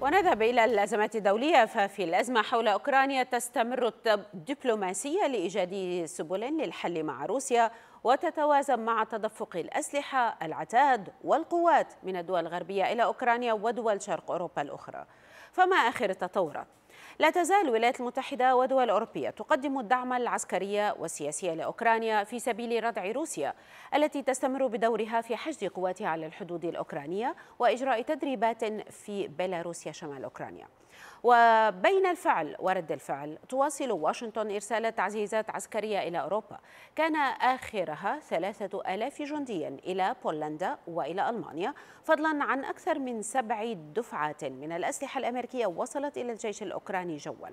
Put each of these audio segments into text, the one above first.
ونذهب إلى الأزمات الدولية ففي الأزمة حول أوكرانيا تستمر الدبلوماسية لإيجاد سبل للحل مع روسيا وتتوازن مع تدفق الأسلحة العتاد والقوات من الدول الغربية إلى أوكرانيا ودول شرق أوروبا الأخرى فما آخر التطورات لا تزال الولايات المتحدة والدول الأوروبية تقدم الدعم العسكري والسياسي لأوكرانيا في سبيل ردع روسيا التي تستمر بدورها في حشد قواتها على الحدود الأوكرانية وإجراء تدريبات في بيلاروسيا شمال أوكرانيا وبين الفعل ورد الفعل تواصل واشنطن إرسال تعزيزات عسكرية إلى أوروبا كان آخرها ثلاثة ألاف جندي إلى بولندا وإلى ألمانيا فضلا عن أكثر من سبع دفعات من الأسلحة الأمريكية وصلت إلى الجيش الأوكراني جواً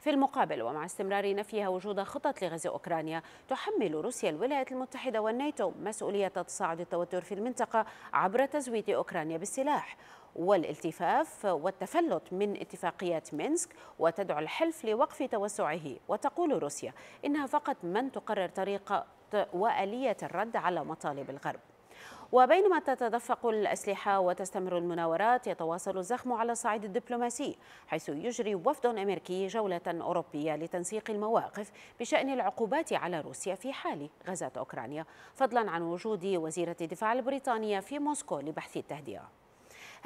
في المقابل ومع استمرار نفيها وجود خطط لغزو أوكرانيا تحمل روسيا الولايات المتحدة والناتو مسؤولية تصاعد التوتر في المنطقة عبر تزويد أوكرانيا بالسلاح والالتفاف والتفلت من اتفاقيات مينسك وتدعو الحلف لوقف توسعه وتقول روسيا إنها فقط من تقرر طريقة وآلية الرد على مطالب الغرب وبينما تتدفق الأسلحة وتستمر المناورات يتواصل الزخم على الصعيد الدبلوماسي حيث يجري وفد أمريكي جولة أوروبية لتنسيق المواقف بشأن العقوبات على روسيا في حال غزات أوكرانيا فضلا عن وجود وزيرة الدفاع البريطانية في موسكو لبحث التهدئة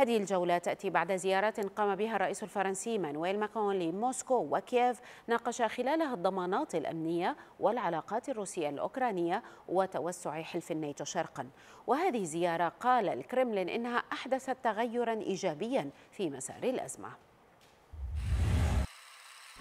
هذه الجولة تأتي بعد زيارات قام بها الرئيس الفرنسي مانويل ماكرون لموسكو وكييف ناقش خلالها الضمانات الأمنية والعلاقات الروسية الأوكرانية وتوسع حلف الناتو شرقا وهذه الزيارة قال الكرملين إنها أحدثت تغيرا إيجابيا في مسار الأزمة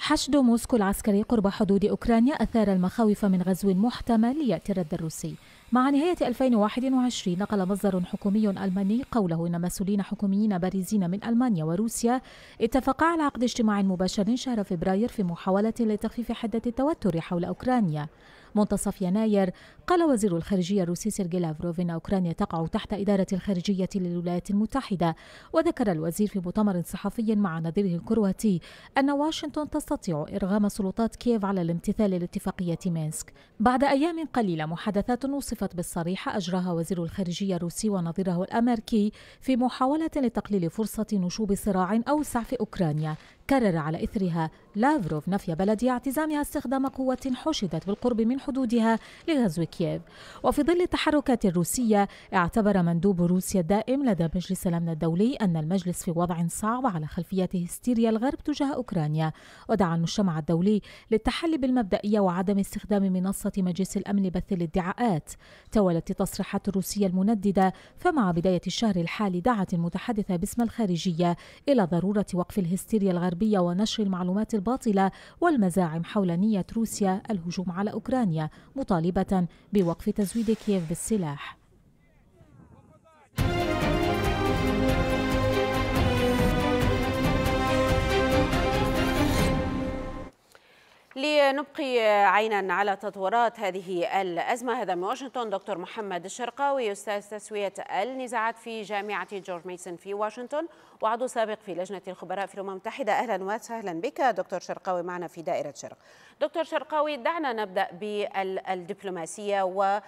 حشد موسكو العسكري قرب حدود أوكرانيا أثار المخاوف من غزو محتمل يأتي الرد الروسي مع نهاية 2021 نقل مصدر حكومي ألماني قوله أن مسؤولين حكوميين بارزين من ألمانيا وروسيا اتفقا على عقد اجتماع مباشر شهر فبراير في محاولة لتخفيف حدة التوتر حول أوكرانيا منتصف يناير قال وزير الخارجية الروسي سيرجي لافروف إن أوكرانيا تقع تحت إدارة الخارجية للولايات المتحدة وذكر الوزير في مؤتمر صحفي مع نظيره الكرواتي أن واشنطن تستطيع إرغام سلطات كييف على الامتثال لاتفاقية مينسك بعد أيام قليلة محادثات وصفت بالصريحة أجراها وزير الخارجية الروسي ونظيره الأمريكي في محاولة لتقليل فرصة نشوب صراع أوسع في أوكرانيا كرر على إثرها لافروف نفي بلدي اعتزامها استخدام قوة حشدت بالقرب من حدودها لغزو كييف وفي ظل التحركات الروسية اعتبر مندوب روسيا الدائم لدى مجلس الأمن الدولي أن المجلس في وضع صعب على خلفية هستيريا الغرب تجاه أوكرانيا ودعا المجتمع الدولي للتحلي بالمبدئية وعدم استخدام منصة مجلس الأمن لبث الادعاءات تولت التصريحات الروسية المنددة فمع بداية الشهر الحالي دعت المتحدثة باسم الخارجية إلى ضرورة وقف الهستيريا الغربية الغربية ونشر المعلومات الباطلة والمزاعم حول نية روسيا الهجوم على أوكرانيا مطالبة بوقف تزويد كييف بالسلاح لنبقي عينا على تطورات هذه الأزمة هذا من واشنطن دكتور محمد الشرقاوي أستاذ تسوية النزاعات في جامعة جورج ميسون في واشنطن وعضو سابق في لجنة الخبراء في الأمم المتحدة أهلا وسهلا بك دكتور شرقاوي معنا في دائرة شرق دكتور شرقاوي دعنا نبدأ بالدبلوماسية و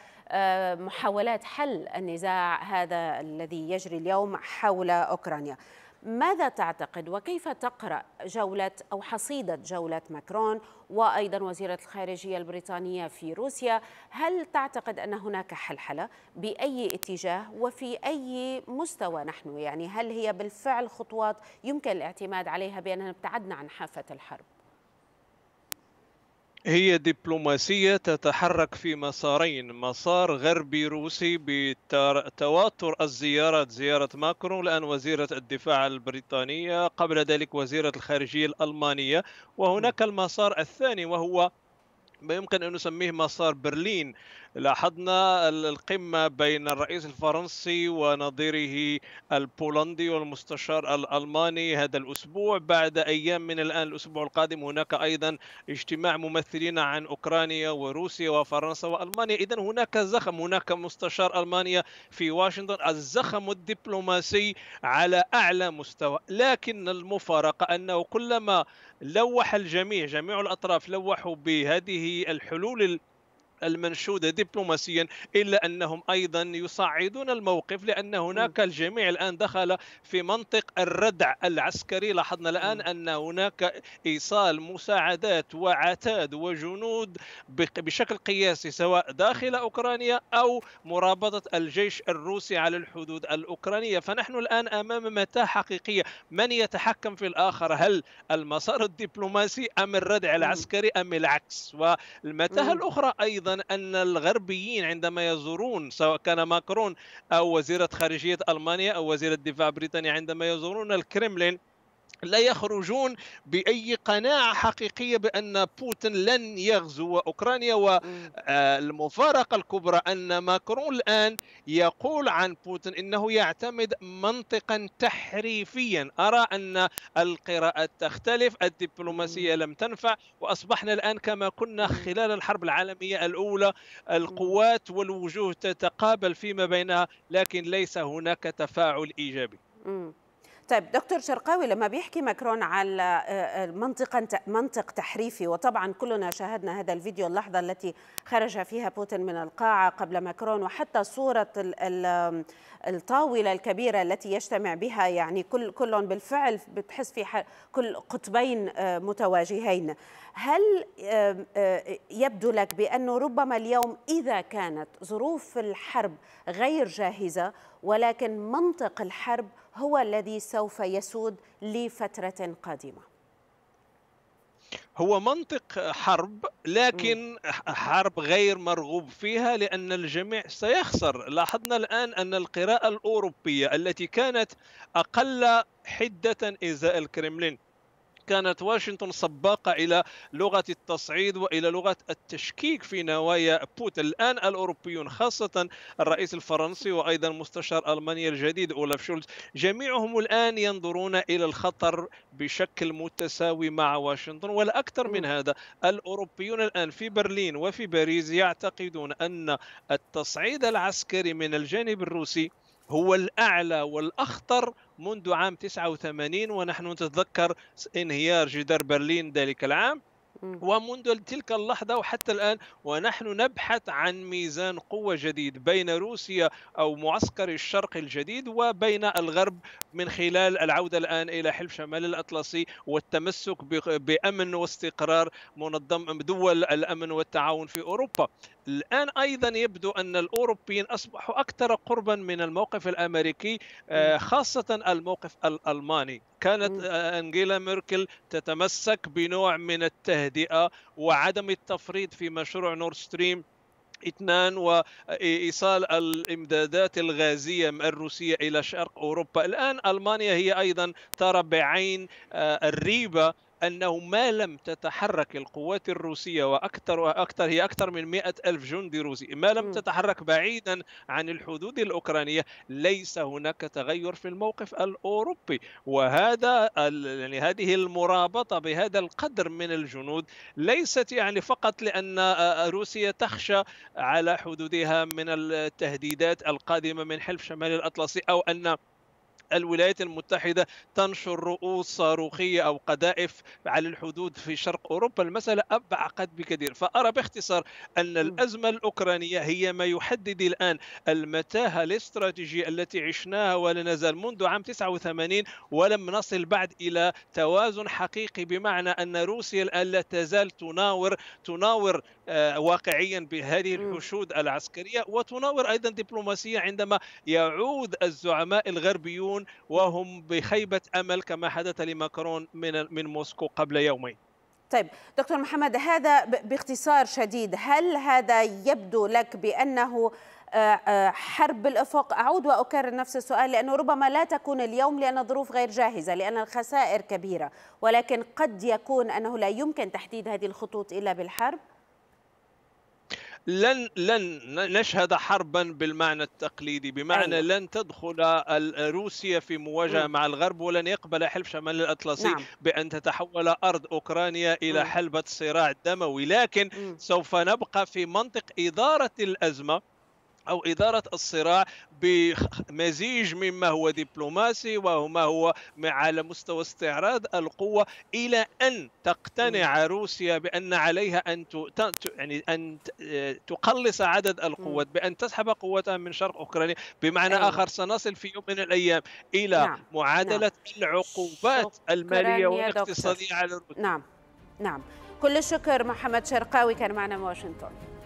محاولات حل النزاع هذا الذي يجري اليوم حول أوكرانيا ماذا تعتقد وكيف تقرأ جولة أو حصيدة جولة ماكرون وأيضا وزيرة الخارجية البريطانية في روسيا هل تعتقد أن هناك حلحلة بأي اتجاه وفي أي مستوى نحن يعني هل هي بالفعل خطوات يمكن الاعتماد عليها بأننا ابتعدنا عن حافة الحرب هي دبلوماسية تتحرك في مسارين مسار غربي روسي بتواتر الزيارات زيارة ماكرون الآن وزيرة الدفاع البريطانية قبل ذلك وزيرة الخارجية الألمانية وهناك المسار الثاني وهو ما يمكن أن نسميه مسار برلين لاحظنا القمة بين الرئيس الفرنسي ونظيره البولندي والمستشار الألماني هذا الأسبوع بعد أيام من الآن الأسبوع القادم هناك أيضا اجتماع ممثلين عن أوكرانيا وروسيا وفرنسا وألمانيا إذا هناك زخم هناك مستشار ألمانيا في واشنطن الزخم الدبلوماسي على أعلى مستوى لكن المفارقة أنه كلما لوح الجميع جميع الأطراف لوحوا بهذه الحلول المنشودة دبلوماسيا إلا أنهم أيضا يصعدون الموقف لأن هناك الجميع الآن دخل في منطق الردع العسكري لاحظنا الآن أن هناك إيصال مساعدات وعتاد وجنود بشكل قياسي سواء داخل أوكرانيا أو مرابطة الجيش الروسي على الحدود الأوكرانية فنحن الآن أمام متاحة حقيقية من يتحكم في الآخر هل المسار الدبلوماسي أم الردع العسكري أم العكس والمتاهة الأخرى أيضا ان الغربيين عندما يزورون سواء كان ماكرون او وزيره خارجيه المانيا او وزير الدفاع بريطانيا عندما يزورون الكرملين لا يخرجون باي قناعه حقيقيه بان بوتين لن يغزو اوكرانيا والمفارقه آه، الكبرى ان ماكرون الان يقول عن بوتين انه يعتمد منطقا تحريفيا ارى ان القراءات تختلف الدبلوماسيه لم تنفع واصبحنا الان كما كنا خلال الحرب العالميه الاولى القوات والوجوه تتقابل فيما بينها لكن ليس هناك تفاعل ايجابي. طيب دكتور شرقاوي لما بيحكي ماكرون على آه، آه، منطقة منطق تحريفي وطبعا كلنا شاهدنا هذا الفيديو اللحظة التي خرج فيها بوتين من القاعة قبل ماكرون وحتى صورة الطاولة الكبيرة التي يجتمع بها يعني كل كلهم بالفعل بتحس في كل قطبين آه، متواجهين هل يبدو لك بأنه ربما اليوم إذا كانت ظروف الحرب غير جاهزة ولكن منطق الحرب هو الذي سوف يسود لفترة قادمة هو منطق حرب لكن حرب غير مرغوب فيها لان الجميع سيخسر لاحظنا الان ان القراءه الاوروبيه التي كانت اقل حده ازاء الكرملين كانت واشنطن سباقة إلى لغة التصعيد وإلى لغة التشكيك في نوايا بوتين الآن الأوروبيون خاصة الرئيس الفرنسي وأيضا مستشار ألمانيا الجديد أولاف شولز جميعهم الآن ينظرون إلى الخطر بشكل متساوي مع واشنطن والأكثر من هذا الأوروبيون الآن في برلين وفي باريس يعتقدون أن التصعيد العسكري من الجانب الروسي هو الأعلى والأخطر منذ عام 89 ونحن نتذكر انهيار جدار برلين ذلك العام ومنذ تلك اللحظة وحتى الآن ونحن نبحث عن ميزان قوة جديد بين روسيا أو معسكر الشرق الجديد وبين الغرب من خلال العودة الآن إلى حلف شمال الأطلسي والتمسك بأمن واستقرار منظم دول الأمن والتعاون في أوروبا الآن أيضا يبدو أن الأوروبيين أصبحوا أكثر قربا من الموقف الأمريكي آه، خاصة الموقف الألماني كانت آه، انجيلا ميركل تتمسك بنوع من التهدئه وعدم التفريط في مشروع نور ستريم اثنان وايصال الامدادات الغازيه الروسيه الى شرق اوروبا الان المانيا هي ايضا ترى بعين آه، الريبه انه ما لم تتحرك القوات الروسيه واكثر وأكثر هي اكثر من مئة الف جندي روسي ما لم تتحرك بعيدا عن الحدود الاوكرانيه ليس هناك تغير في الموقف الاوروبي وهذا يعني هذه المرابطه بهذا القدر من الجنود ليست يعني فقط لان روسيا تخشى على حدودها من التهديدات القادمه من حلف شمال الاطلسي او ان الولايات المتحدة تنشر رؤوس صاروخية أو قذائف على الحدود في شرق أوروبا المسألة أبعقد بكثير فأرى باختصار أن الأزمة الأوكرانية هي ما يحدد الآن المتاهة الاستراتيجية التي عشناها ولا نزال منذ عام 89 ولم نصل بعد إلى توازن حقيقي بمعنى أن روسيا الآن لا تزال تناور تناور آه، واقعيا بهذه الحشود العسكرية وتناور أيضا دبلوماسية عندما يعود الزعماء الغربيون يعيشون وهم بخيبة أمل كما حدث لماكرون من من موسكو قبل يومين طيب دكتور محمد هذا باختصار شديد هل هذا يبدو لك بأنه آه، آه، حرب بالأفق أعود وأكرر نفس السؤال لأنه ربما لا تكون اليوم لأن الظروف غير جاهزة لأن الخسائر كبيرة ولكن قد يكون أنه لا يمكن تحديد هذه الخطوط إلا بالحرب لن لن نشهد حربا بالمعنى التقليدي بمعنى أيوة. لن تدخل روسيا في مواجهه مع الغرب ولن يقبل حلف شمال الاطلسي نعم. بان تتحول ارض اوكرانيا الى حلبه صراع دموي لكن م. سوف نبقى في منطق اداره الازمه او اداره الصراع بمزيج مما هو دبلوماسي وما هو على مستوى استعراض القوه الى ان تقتنع روسيا بان عليها ان يعني ان آه، تقلص عدد القوات بان تسحب قوتها من شرق اوكرانيا بمعنى أيوة. اخر سنصل في يوم من الايام الى نعم. نعم. معادله نعم. العقوبات الماليه والاقتصاديه على روسيا نعم نعم كل الشكر محمد شرقاوي كان معنا من واشنطن